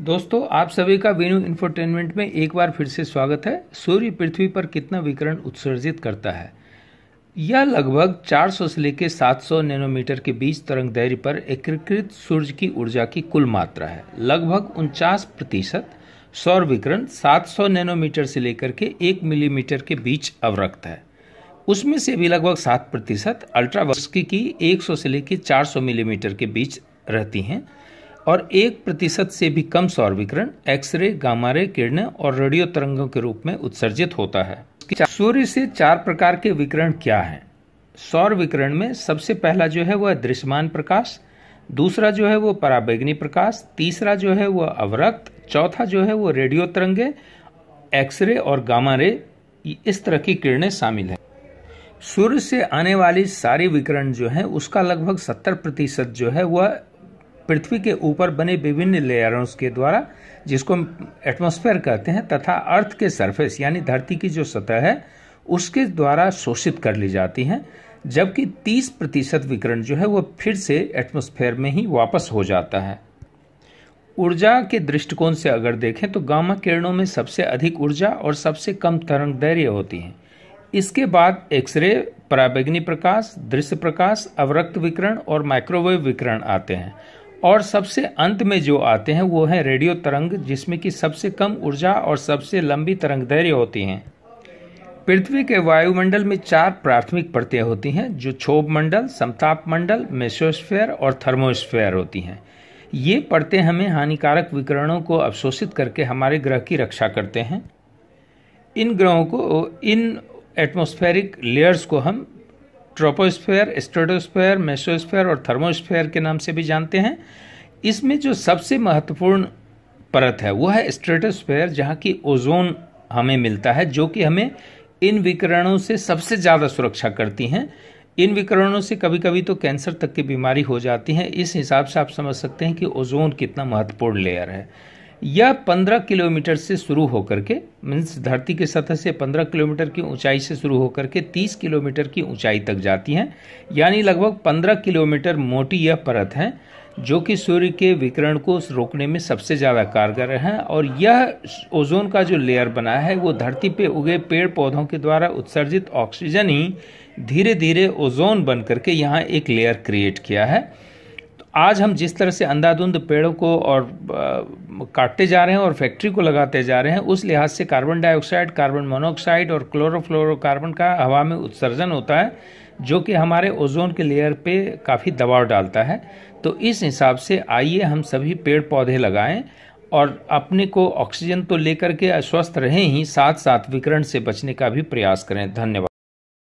दोस्तों आप सभी का वेन्यू इन्फोटेनमेंट में एक बार फिर से स्वागत है सूर्य पृथ्वी पर कितना विकरण उत्सर्जित करता है यह लगभग 400 से लेकर 700 नैनोमीटर के बीच तरंग दैर्य पर एकीकृत सूर्य की ऊर्जा की कुल मात्रा है लगभग उनचास प्रतिशत सौर विकरण 700 नैनोमीटर से लेकर के एक मिलीमीटर के बीच अवरक्त है उसमें से भी लगभग सात प्रतिशत अल्ट्रावर्स की, की 100 से लेकर 400 मिलीमीटर के बीच रहती हैं और एक प्रतिशत से भी कम सौर विकरण एक्सरे गामारे किरण और रेडियो तरंगों के रूप में उत्सर्जित होता है सूर्य से चार प्रकार के विकरण क्या हैं सौर विकरण में सबसे पहला जो है वह दृश्यमान प्रकाश दूसरा जो है वो पराबैग्नी प्रकाश तीसरा जो है वह अवरक्त चौथा जो है वो रेडियो तरंगे एक्सरे और गामा रे इस तरह की किरणें शामिल हैं सूर्य से आने वाली सारी विकिरण जो है उसका लगभग सत्तर प्रतिशत जो है वह पृथ्वी के ऊपर बने विभिन्न लेयरों के द्वारा जिसको हम एटमोस्फेयर कहते हैं तथा अर्थ के सरफेस यानी धरती की जो सतह है उसके द्वारा शोषित कर ली जाती हैं जबकि 30 प्रतिशत विकरण जो है वो फिर से एटमोस्फेयर में ही वापस हो जाता है ऊर्जा के दृष्टिकोण से अगर देखें तो गामा किरणों में सबसे अधिक ऊर्जा और सबसे कम तरंग धैर्य होती हैं इसके बाद एक्सरे पराबैग्नि प्रकाश दृश्य प्रकाश अवरक्त विकरण और माइक्रोवेव विकरण आते हैं और सबसे अंत में जो आते हैं वो है रेडियो तरंग जिसमें कि सबसे कम ऊर्जा और सबसे लंबी तरंग दैर्य होती हैं पृथ्वी के वायुमंडल में चार प्राथमिक परतें होती हैं जो क्षोभ मंडल समताप मंडल मेसोस्फेयर और थर्मोस्फेयर होती हैं ये परतें हमें हानिकारक विकिरणों को अवशोषित करके हमारे ग्रह की रक्षा करते हैं इन ग्रहों को इन एटमोस्फेरिक लेयर्स को हम ट्रोपोस्फेयर स्ट्रेटोस्फेयर मेसोस्फेयर और थर्मोस्फेयर के नाम से भी जानते हैं इसमें जो सबसे महत्वपूर्ण परत है वो है स्ट्रेटोस्फेयर जहाँ की ओजोन हमें मिलता है जो कि हमें इन विकिरणों से सबसे ज़्यादा सुरक्षा करती हैं इन विकिरणों से कभी कभी तो कैंसर तक की बीमारी हो जाती है इस हिसाब से आप समझ सकते हैं कि ओजोन कितना महत्वपूर्ण लेयर है यह 15 किलोमीटर से शुरू होकर के मीन्स धरती के सतह से 15 किलोमीटर की ऊंचाई से शुरू होकर के 30 किलोमीटर की ऊंचाई तक जाती हैं यानी लगभग 15 किलोमीटर मोटी यह परत है जो कि सूर्य के विकिरण को रोकने में सबसे ज़्यादा कारगर है और यह ओजोन का जो लेयर बना है वो धरती पे उगे पेड़ पौधों के द्वारा उत्सर्जित ऑक्सीजन ही धीरे धीरे ओजोन बन करके यहाँ एक लेयर क्रिएट किया है आज हम जिस तरह से अंधाधुंध पेड़ों को और काटते जा रहे हैं और फैक्ट्री को लगाते जा रहे हैं उस लिहाज से कार्बन डाइऑक्साइड कार्बन मोनोऑक्साइड और क्लोरोफ्लोरोकार्बन का हवा में उत्सर्जन होता है जो कि हमारे ओजोन के लेयर पे काफ़ी दबाव डालता है तो इस हिसाब से आइए हम सभी पेड़ पौधे लगाएं और अपने को ऑक्सीजन तो लेकर के स्वस्थ रहें ही साथ साथ विकरण से बचने का भी प्रयास करें धन्यवाद